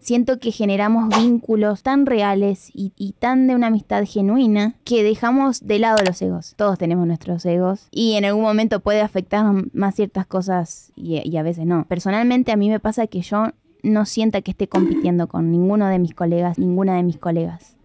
Siento que generamos vínculos tan reales y, tan de una amistad genuina que dejamos de lado los egos. Todos tenemos nuestros egos y en algún momento puede afectar más ciertas cosas y, y a veces no. Personalmente a mí me pasa que yo no sienta que esté compitiendo con ninguno de mis colegas, ninguna de mis colegas.